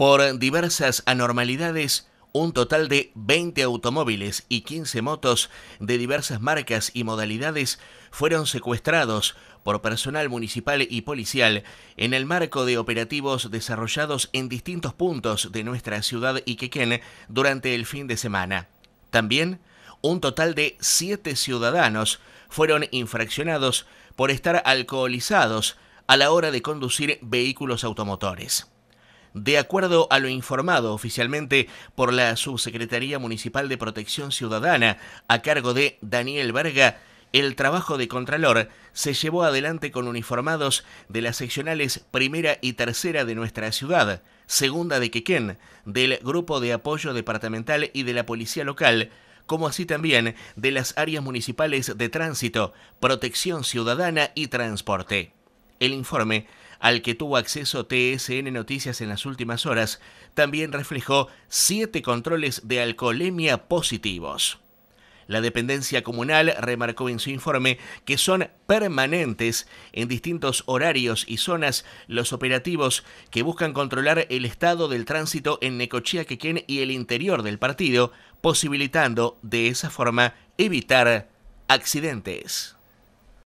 por diversas anormalidades, un total de 20 automóviles y 15 motos de diversas marcas y modalidades fueron secuestrados por personal municipal y policial en el marco de operativos desarrollados en distintos puntos de nuestra ciudad Iquequén durante el fin de semana. También, un total de 7 ciudadanos fueron infraccionados por estar alcoholizados a la hora de conducir vehículos automotores. De acuerdo a lo informado oficialmente por la Subsecretaría Municipal de Protección Ciudadana a cargo de Daniel Verga, el trabajo de Contralor se llevó adelante con uniformados de las seccionales primera y tercera de nuestra ciudad, segunda de Quequén, del Grupo de Apoyo Departamental y de la Policía Local, como así también de las áreas municipales de tránsito, protección ciudadana y transporte. El informe al que tuvo acceso TSN Noticias en las últimas horas, también reflejó siete controles de alcoholemia positivos. La dependencia comunal remarcó en su informe que son permanentes en distintos horarios y zonas los operativos que buscan controlar el estado del tránsito en Necochea, Quequén y el interior del partido, posibilitando de esa forma evitar accidentes.